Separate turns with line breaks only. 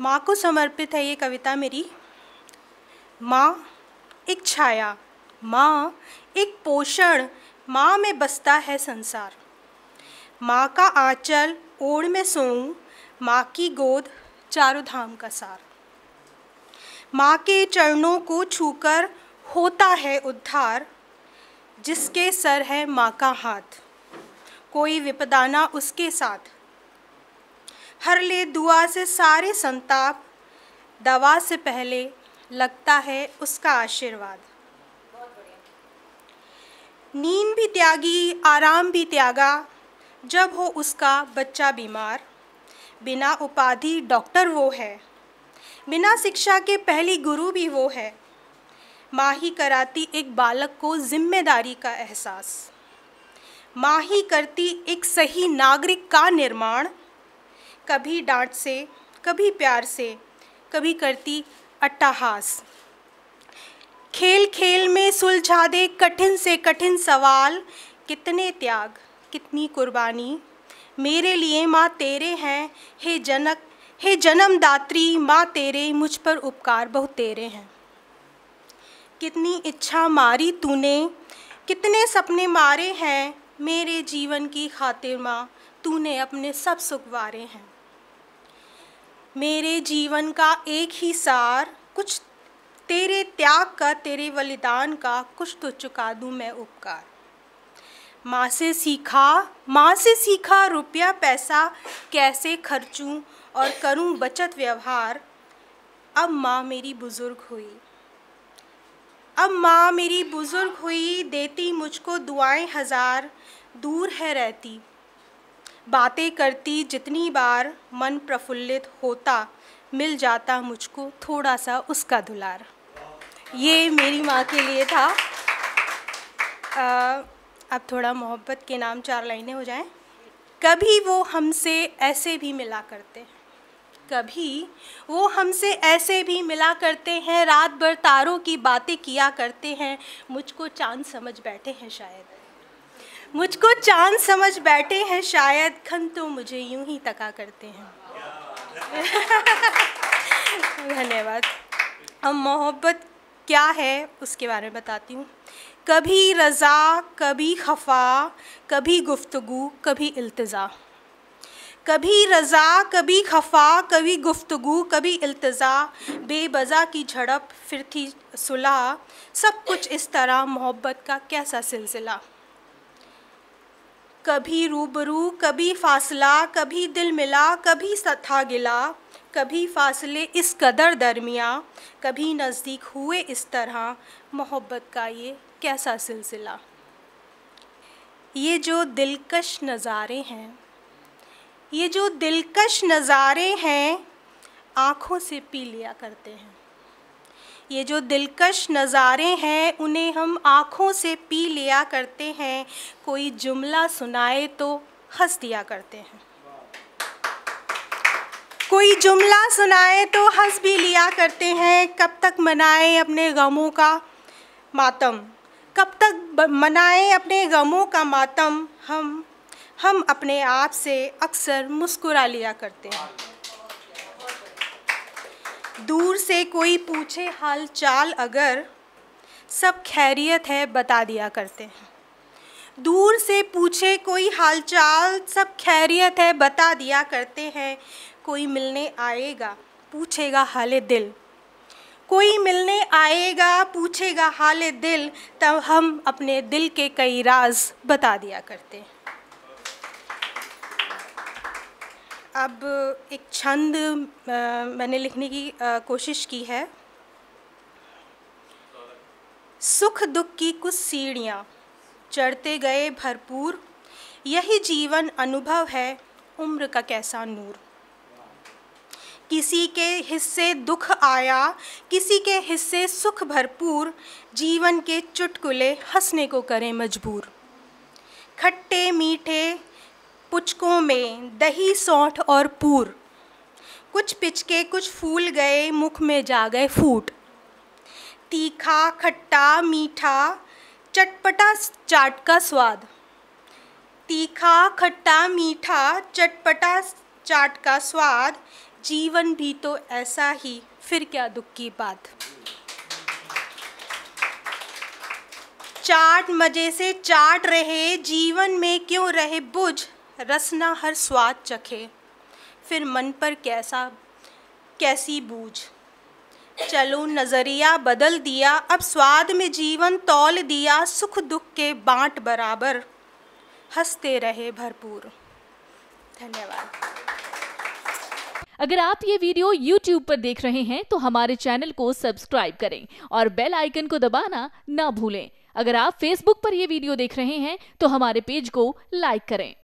माँ को समर्पित है ये कविता मेरी माँ एक छाया माँ एक पोषण माँ में बसता है संसार माँ का आंचल ओढ़ में सोऊं माँ की गोद चारों धाम का सार माँ के चरणों को छूकर होता है उद्धार जिसके सर है माँ का हाथ कोई विपदाना उसके साथ हर ले दुआ से सारे संताप दवा से पहले लगता है उसका आशीर्वाद नींद भी त्यागी आराम भी त्यागा जब हो उसका बच्चा बीमार बिना उपाधि डॉक्टर वो है बिना शिक्षा के पहली गुरु भी वो है माँ ही कराती एक बालक को जिम्मेदारी का एहसास माँ ही करती एक सही नागरिक का निर्माण कभी डांट से कभी प्यार से कभी करती अट्टहास खेल खेल में सुलझा दे कठिन से कठिन सवाल कितने त्याग कितनी कुर्बानी मेरे लिए माँ तेरे हैं हे जनक हे जन्मदात्री माँ तेरे मुझ पर उपकार बहुत तेरे हैं कितनी इच्छा मारी तूने कितने सपने मारे हैं मेरे जीवन की खातिर माँ तूने अपने सब सुखवारे हैं मेरे जीवन का एक ही सार कुछ तेरे त्याग का तेरे बलिदान का कुछ तो चुका दूँ मैं उपकार माँ से सीखा माँ से सीखा रुपया पैसा कैसे खर्चूं और करूं बचत व्यवहार अब माँ मेरी बुज़ुर्ग हुई अब माँ मेरी बुज़ुर्ग हुई देती मुझको दुआएं हज़ार दूर है रहती बातें करती जितनी बार मन प्रफुल्लित होता मिल जाता मुझको थोड़ा सा उसका दुलार ये मेरी माँ के लिए था आ, अब थोड़ा मोहब्बत के नाम चार लाइनें हो जाएं कभी वो हमसे ऐसे भी मिला करते कभी वो हमसे ऐसे भी मिला करते हैं रात भर तारों की बातें किया करते हैं मुझको चांद समझ बैठे हैं शायद मुझको चांद समझ बैठे हैं शायद खन तो मुझे यूं ही तका करते हैं धन्यवाद अब मोहब्बत क्या है उसके बारे में बताती हूँ कभी रज़ा कभी खफा कभी गुफ्तगु कभी अल्तज़ा कभी रज़ा कभी खफा कभी गुफ्तगु कभी अल्तज़ा बेबजा की झड़प फिर थी सुलह सब कुछ इस तरह मोहब्बत का कैसा सिलसिला कभी रूबरू कभी फासला कभी दिल मिला कभी सथा गिला कभी फासले इस कदर दरमिया कभी नज़दीक हुए इस तरह मोहब्बत का ये कैसा सिलसिला ये जो दिलकश नज़ारे हैं ये जो दिलकश नज़ारे हैं आँखों से पी लिया करते हैं ये जो दिलकश नज़ारे हैं उन्हें हम आँखों से पी लिया करते हैं कोई जुमला सुनाए तो हंस दिया करते हैं कोई जुमला सुनाए तो हंस भी लिया करते हैं कब तक मनाएं अपने गमों का मातम कब तक मनाएं अपने गमों का मातम हम हम अपने आप से अक्सर मुस्कुरा लिया करते हैं दूर से कोई पूछे हाल चाल अगर सब खैरियत है बता दिया करते हैं दूर से पूछे कोई हाल चाल सब खैरियत है बता दिया करते हैं कोई मिलने आएगा पूछेगा हाल दिल कोई मिलने आएगा पूछेगा हाल दिल तब हम अपने दिल के कई राज बता दिया करते हैं अब एक छंद मैंने लिखने की कोशिश की है सुख दुख की कुछ सीढ़ियाँ चढ़ते गए भरपूर यही जीवन अनुभव है उम्र का कैसा नूर किसी के हिस्से दुख आया किसी के हिस्से सुख भरपूर जीवन के चुटकुले हंसने को करें मजबूर खट्टे मीठे पुचकों में दही सौठ और पूर कुछ पिचके कुछ फूल गए मुख में जा गए फूट तीखा खट्टा मीठा चटपटा चाट का स्वाद तीखा खट्टा मीठा चटपटा चाट का स्वाद जीवन भी तो ऐसा ही फिर क्या दुख की बात चाट मज़े से चाट रहे जीवन में क्यों रहे बुझ रसना हर स्वाद चखे फिर मन पर कैसा कैसी बूझ चलो नज़रिया बदल दिया अब स्वाद में जीवन तौल दिया सुख दुख के बांट बराबर हंसते रहे भरपूर धन्यवाद अगर आप ये वीडियो YouTube पर देख रहे हैं तो हमारे चैनल को सब्सक्राइब करें और बेल आइकन को दबाना ना भूलें अगर आप Facebook पर यह वीडियो देख रहे हैं तो हमारे पेज को लाइक करें